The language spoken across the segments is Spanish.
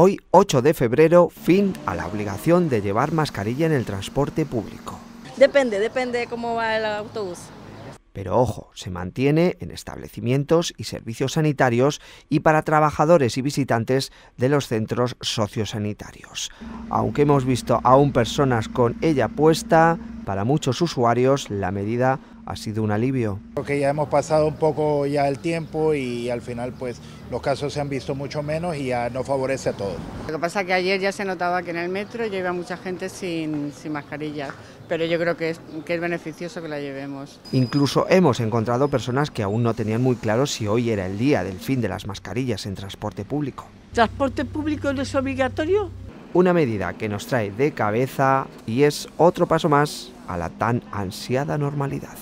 Hoy, 8 de febrero, fin a la obligación de llevar mascarilla en el transporte público. Depende, depende cómo va el autobús. Pero ojo, se mantiene en establecimientos y servicios sanitarios y para trabajadores y visitantes de los centros sociosanitarios. Aunque hemos visto aún personas con ella puesta, para muchos usuarios la medida ha sido un alivio. Porque ya hemos pasado un poco ya el tiempo y al final pues los casos se han visto mucho menos y ya no favorece a todos. Lo que pasa es que ayer ya se notaba que en el metro ya iba mucha gente sin, mascarillas, pero yo creo que es, que es beneficioso que la llevemos. Incluso hemos encontrado personas que aún no tenían muy claro si hoy era el día del fin de las mascarillas en transporte público. ¿Transporte público no es obligatorio? Una medida que nos trae de cabeza y es otro paso más a la tan ansiada normalidad.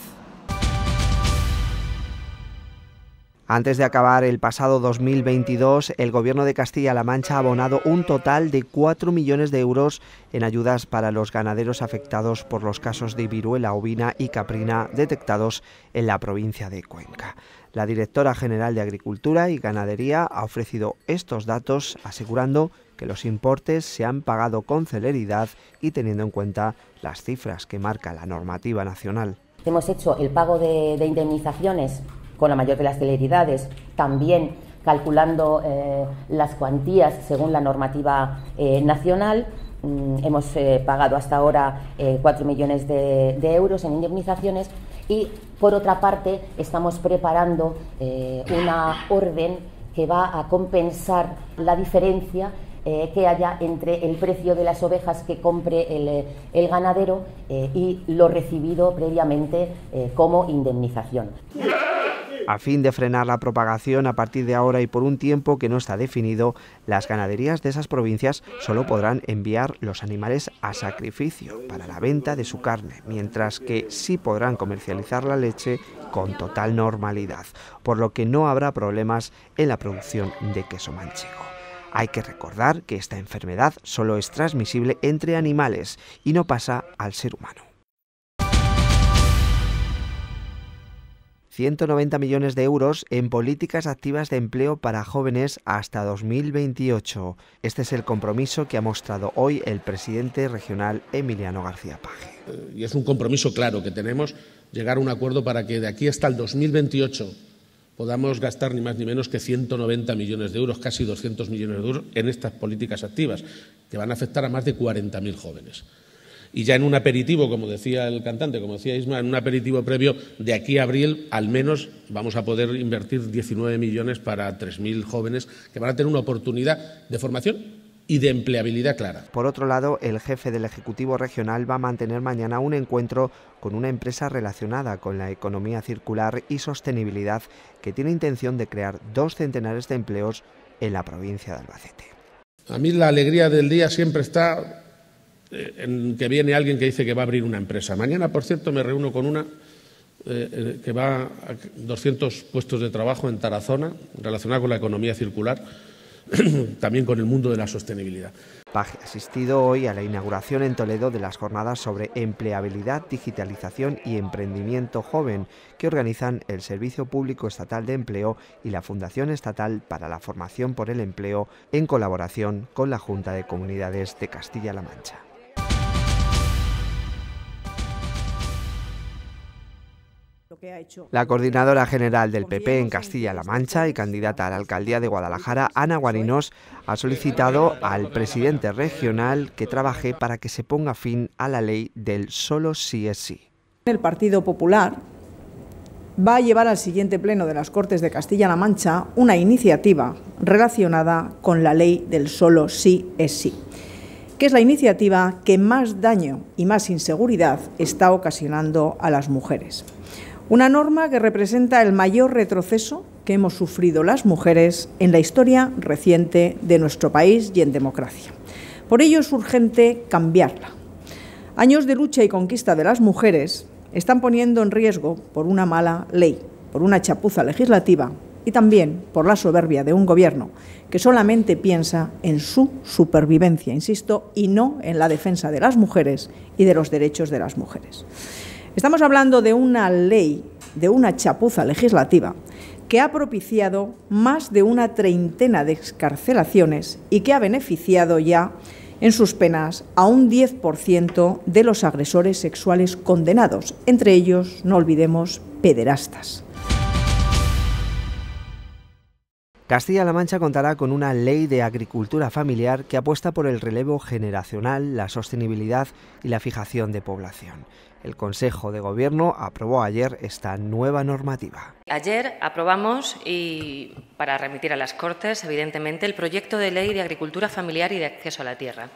Antes de acabar el pasado 2022, el gobierno de Castilla-La Mancha ha abonado un total de 4 millones de euros en ayudas para los ganaderos afectados por los casos de viruela ovina y caprina detectados en la provincia de Cuenca. La directora general de Agricultura y Ganadería ha ofrecido estos datos asegurando que los importes se han pagado con celeridad y teniendo en cuenta las cifras que marca la normativa nacional. Hemos hecho el pago de, de indemnizaciones con la mayor de las celeridades, también calculando eh, las cuantías según la normativa eh, nacional. Mm, hemos eh, pagado hasta ahora 4 millones de, euros en indemnizaciones y, por otra parte, estamos preparando una orden que va a compensar la diferencia que haya entre el precio de las ovejas que compre el, ganadero y lo recibido previamente como indemnización. A fin de frenar la propagación a partir de ahora y por un tiempo que no está definido, las ganaderías de esas provincias solo podrán enviar los animales a sacrificio para la venta de su carne, mientras que sí podrán comercializar la leche con total normalidad, por lo que no habrá problemas en la producción de queso manchego. Hay que recordar que esta enfermedad solo es transmisible entre animales y no pasa al ser humano. 190 millones de euros en políticas activas de empleo para jóvenes hasta 2028. Este es el compromiso que ha mostrado hoy el presidente regional Emiliano García Paje. Eh, y es un compromiso claro que tenemos, llegar a un acuerdo para que de aquí hasta el 2028 podamos gastar ni más ni menos que 190 millones de euros, casi 200 millones de euros, en estas políticas activas, que van a afectar a más de 40.000 jóvenes y ya en un aperitivo, como decía el cantante, como decía Isma, en un aperitivo previo de aquí a abril, al menos vamos a poder invertir 19 millones para 3.000 jóvenes que van a tener una oportunidad de formación y de empleabilidad clara. Por otro lado, el jefe del Ejecutivo Regional va a mantener mañana un encuentro con una empresa relacionada con la economía circular y sostenibilidad que tiene intención de crear dos centenares de empleos en la provincia de Albacete. A mí la alegría del día siempre está eh, en que viene alguien que dice que va a abrir una empresa. Mañana, por cierto, me reúno con una eh, eh, que va a 200 puestos de trabajo en Tarazona, relacionada con la economía circular, también con el mundo de la sostenibilidad. Pag asistido hoy a la inauguración en Toledo de las jornadas sobre empleabilidad, digitalización y emprendimiento joven que organizan el Servicio Público Estatal de Empleo y la Fundación Estatal para la Formación por el Empleo en colaboración con la Junta de Comunidades de Castilla-La Mancha. hecho. La coordinadora general del PP en Castilla-La Mancha y candidata a la alcaldía de Guadalajara, Ana Guarinos, ha solicitado al presidente regional que trabaje para que se ponga fin a la ley del solo sí es sí. El Partido Popular va a llevar al siguiente pleno de las Cortes de Castilla-La Mancha una iniciativa relacionada con la ley del solo sí es sí, que es la iniciativa que más daño y más inseguridad está ocasionando a las mujeres. Una norma que representa el mayor retroceso que hemos sufrido las mujeres en la historia reciente de nuestro país y en democracia. Por ello es urgente cambiarla. Años de lucha y conquista de las mujeres están poniendo en riesgo por una mala ley, por una chapuza legislativa y también por la soberbia de un gobierno que solamente piensa en su supervivencia, insisto, y no en la defensa de las mujeres y de los derechos de las mujeres. Estamos hablando de una ley, de una chapuza legislativa que ha propiciado más de una treintena de excarcelaciones y que ha beneficiado ya en sus penas a un 10% de los agresores sexuales condenados, entre ellos, no olvidemos, pederastas. Castilla-La Mancha contará con una ley de agricultura familiar que apuesta por el relevo generacional, la sostenibilidad y la fijación de población. El Consejo de Gobierno aprobó ayer esta nueva normativa. Ayer aprobamos, y para remitir a las Cortes, evidentemente, el proyecto de ley de agricultura familiar y de acceso a la tierra.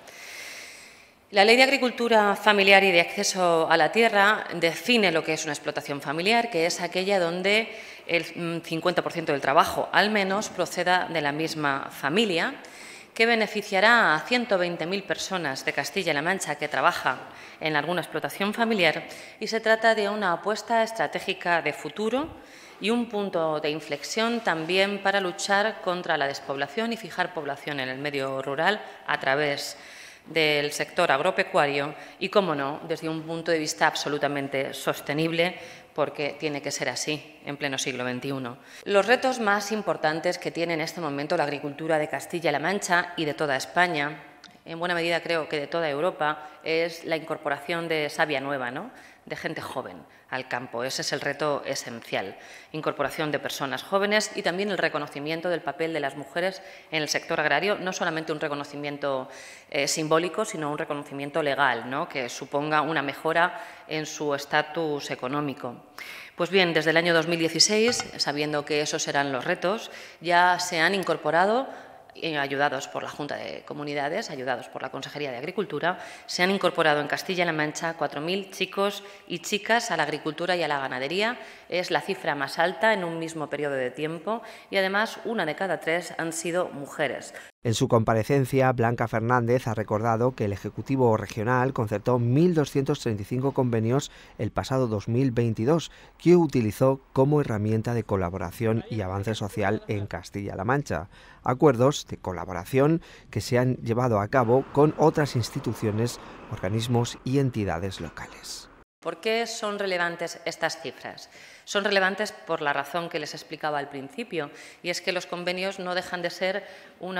La Ley de Agricultura Familiar y de Acceso a la Tierra define lo que es una explotación familiar, que es aquella donde el 50% mm, del trabajo, al menos, proceda de la misma familia, que beneficiará a 120.000 personas de Castilla-La Mancha que trabajan en alguna explotación familiar y se trata de una apuesta estratégica de futuro y un punto de inflexión también para luchar contra la despoblación y fijar población en el medio rural a través de del sector agropecuario y, como no, desde un punto de vista absolutamente sostenible, porque tiene que ser así en pleno siglo XXI. Los retos más importantes que tiene en este momento la agricultura de Castilla-La Mancha y de toda España, en buena medida creo que de toda Europa, es la incorporación de savia nueva, ¿no? de gente joven al campo. Ese es el reto esencial. Incorporación de personas jóvenes y también el reconocimiento del papel de las mujeres en el sector agrario, no solamente un reconocimiento eh, simbólico, sino un reconocimiento legal, que suponga una mejora en su estatus económico. Pues bien, desde el año 2016, sabiendo que esos serán los retos, ya se han incorporado eh, ayudados por la Junta de Comunidades, ayudados por la Consejería de Agricultura, se han incorporado en Castilla-La Mancha 4.000 chicos y chicas a la agricultura y a la ganadería. Es la cifra más alta en un mismo periodo de tiempo y, además, una de cada tres han sido mujeres, en su comparecencia, Blanca Fernández ha recordado que el Ejecutivo Regional concertó 1.235 convenios el pasado 2022 que utilizó como herramienta de colaboración y avance social en Castilla-La Mancha. Acuerdos de colaboración que se han llevado a cabo con otras instituciones, organismos y entidades locales. ¿Por qué son relevantes estas cifras? Son relevantes por la razón que les explicaba al principio, y es que los convenios no dejan de ser un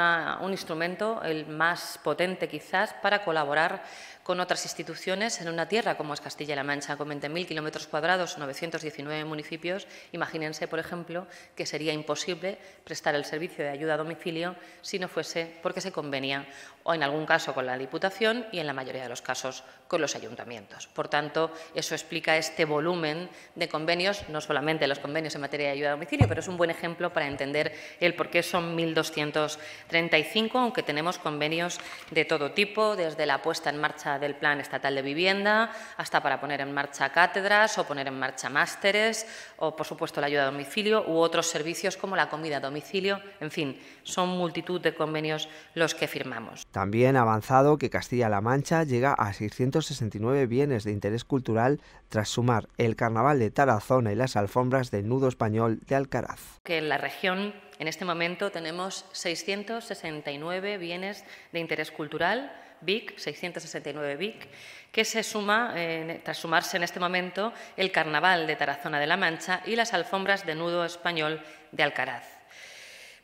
instrumento, el más potente quizás, para colaborar con otras instituciones en una tierra como es Castilla-La Mancha, con 20.000 kilómetros cuadrados, 919 municipios. Imagínense, por ejemplo, que sería imposible prestar el servicio de ayuda a domicilio si no fuese porque se convenía, o en algún caso con la Diputación y en la mayoría de los casos con los ayuntamientos. Por tanto, eso explica este volumen de convenios no solamente los convenios en materia de ayuda a domicilio, pero es un buen ejemplo para entender el por qué son 1.235, aunque tenemos convenios de todo tipo, desde la puesta en marcha del Plan Estatal de Vivienda hasta para poner en marcha cátedras o poner en marcha másteres o, por supuesto, la ayuda a domicilio u otros servicios como la comida a domicilio. En fin, son multitud de convenios los que firmamos. También ha avanzado que Castilla-La Mancha llega a 669 bienes de interés cultural tras sumar el Carnaval de Tarazona las alfombras de nudo español de Alcaraz. Que en la región en este momento tenemos 669 bienes de interés cultural, BIC, 669 BIC, que se suma, tras sumarse en este momento, el Carnaval de Tarazona de la Mancha y las alfombras de nudo español de Alcaraz.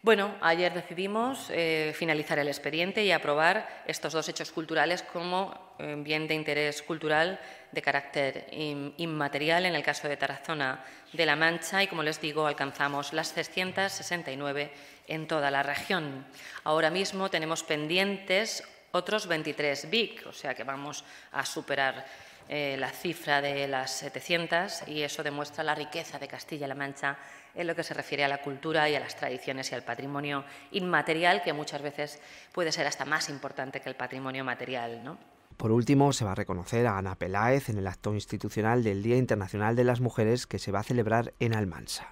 Bueno, ayer decidimos eh, finalizar el expediente y aprobar estos dos hechos culturales como eh, bien de interés cultural de carácter inmaterial en el caso de Tarazona de la Mancha y, como les digo, alcanzamos las 669 en toda la región. Ahora mismo tenemos pendientes otros 23 BIC, o sea que vamos a superar eh, la cifra de las 700 y eso demuestra la riqueza de Castilla-La Mancha en lo que se refiere a la cultura y a las tradiciones y al patrimonio inmaterial, que muchas veces puede ser hasta más importante que el patrimonio material. Por último, se va a reconocer a Ana Peláez en el acto institucional del Día Internacional de las Mujeres que se va a celebrar en Almansa.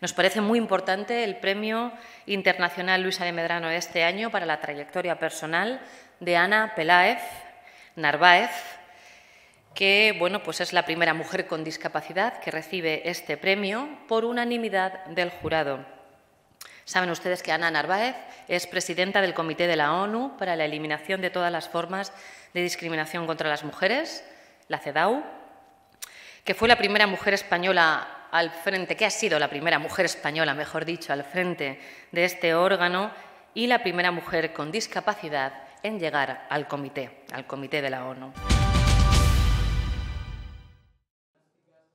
Nos parece muy importante el Premio Internacional Luisa de Medrano este año para la trayectoria personal de Ana Peláez Narváez, que bueno, pues es la primera mujer con discapacidad que recibe este premio por unanimidad del jurado. Saben ustedes que Ana Narváez es presidenta del Comité de la ONU para la eliminación de todas las formas de discriminación contra las mujeres, la CEDAW, que fue la primera mujer española al frente, que ha sido la primera mujer española, mejor dicho, al frente de este órgano y la primera mujer con discapacidad en llegar al comité, al comité de la ONU.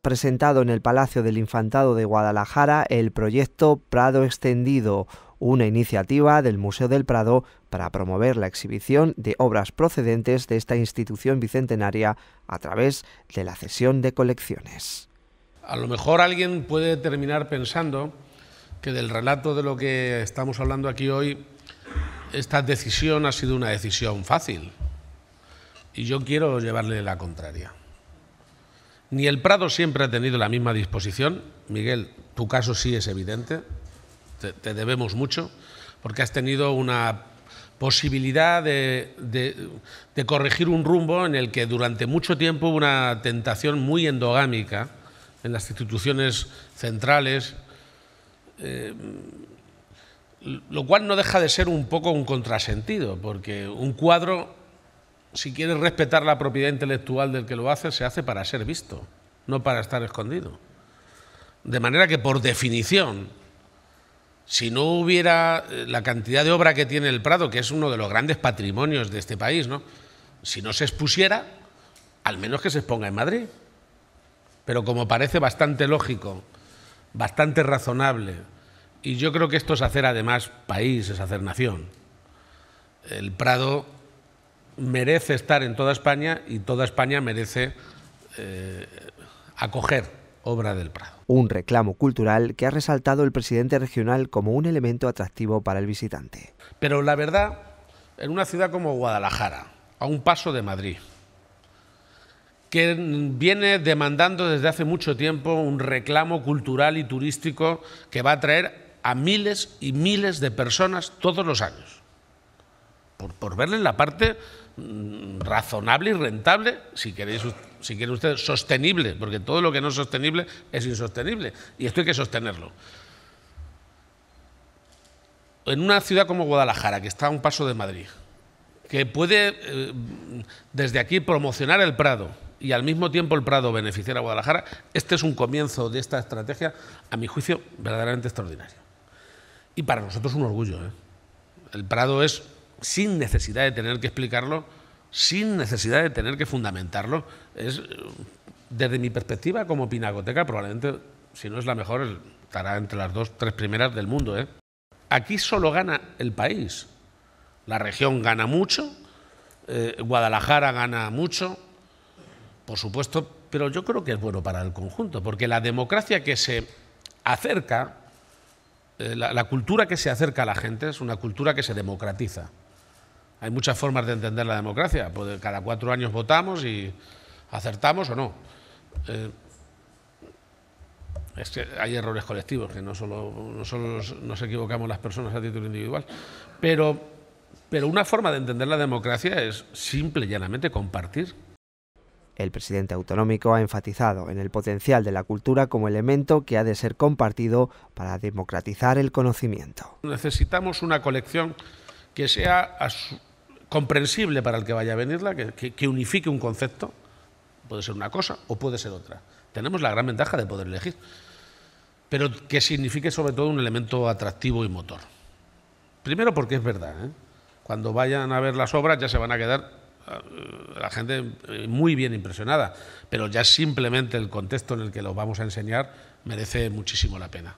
presentado en el Palacio del Infantado de Guadalajara el proyecto Prado Extendido, una iniciativa del Museo del Prado para promover la exhibición de obras procedentes de esta institución bicentenaria a través de la cesión de colecciones. A lo mejor alguien puede terminar pensando que del relato de lo que estamos hablando aquí hoy, esta decisión ha sido una decisión fácil. Y yo quiero llevarle la contraria. Ni el Prado siempre ha tenido la misma disposición. Miguel, tu caso sí es evidente. Te, debemos mucho porque has tenido una posibilidad de, corregir un rumbo en el que durante mucho tiempo hubo una tentación muy endogámica en las instituciones centrales, eh, lo cual no deja de ser un poco un contrasentido, porque un cuadro si quieres respetar la propiedad intelectual del que lo hace, se hace para ser visto, no para estar escondido. De manera que, por definición, si no hubiera eh, la cantidad de obra que tiene el Prado, que es uno de los grandes patrimonios de este país, ¿no? si no se expusiera, al menos que se exponga en Madrid. Pero como parece bastante lógico, bastante razonable, y yo creo que esto es hacer además país, es hacer nación. El Prado merece estar en toda España y toda España merece eh, acoger obra del Prado. Un reclamo cultural que ha resaltado el presidente regional como un elemento atractivo para el visitante. Pero la verdad, en una ciudad como Guadalajara, a un paso de Madrid, que viene demandando desde hace mucho tiempo un reclamo cultural y turístico que va a atraer a miles y miles de personas todos los años, por, por verle la parte Mm, razonable y rentable, si queréis, si quiere usted, sostenible, porque todo lo que no es sostenible es insostenible y esto hay que sostenerlo. En una ciudad como Guadalajara, que está a un paso de Madrid, que puede eh, desde aquí promocionar el Prado y al mismo tiempo el Prado beneficiar a Guadalajara, este es un comienzo de esta estrategia, a mi juicio, verdaderamente extraordinario. Y para nosotros un orgullo. ¿eh? El Prado es sin necesidad de tener que explicarlo, sin necesidad de tener que fundamentarlo. Es, desde mi perspectiva, como pinacoteca, probablemente, si no es la mejor, estará entre las dos, tres primeras del mundo. ¿eh? Aquí solo gana el país. La región gana mucho, eh, Guadalajara gana mucho, por supuesto, pero yo creo que es bueno para el conjunto, porque la democracia que se acerca, eh, la cultura que se acerca a la gente es una cultura que se democratiza. Hay muchas formas de entender la democracia. cada cuatro años votamos y acertamos o no. Eh, es que hay errores colectivos, que no solo, no nos equivocamos las personas a título individual. Pero, pero una forma de entender la democracia es simple y llanamente compartir. El presidente autonómico ha enfatizado en el potencial de la cultura como elemento que ha de ser compartido para democratizar el conocimiento. Necesitamos una colección que sea a comprensible para el que vaya a venirla, que, que, unifique un concepto, puede ser una cosa o puede ser otra. Tenemos la gran ventaja de poder elegir, pero que signifique sobre todo un elemento atractivo y motor. Primero porque es verdad, ¿eh? cuando vayan a ver las obras ya se van a quedar eh, la gente eh, muy bien impresionada, pero ya simplemente el contexto en el que los vamos a enseñar merece muchísimo la pena.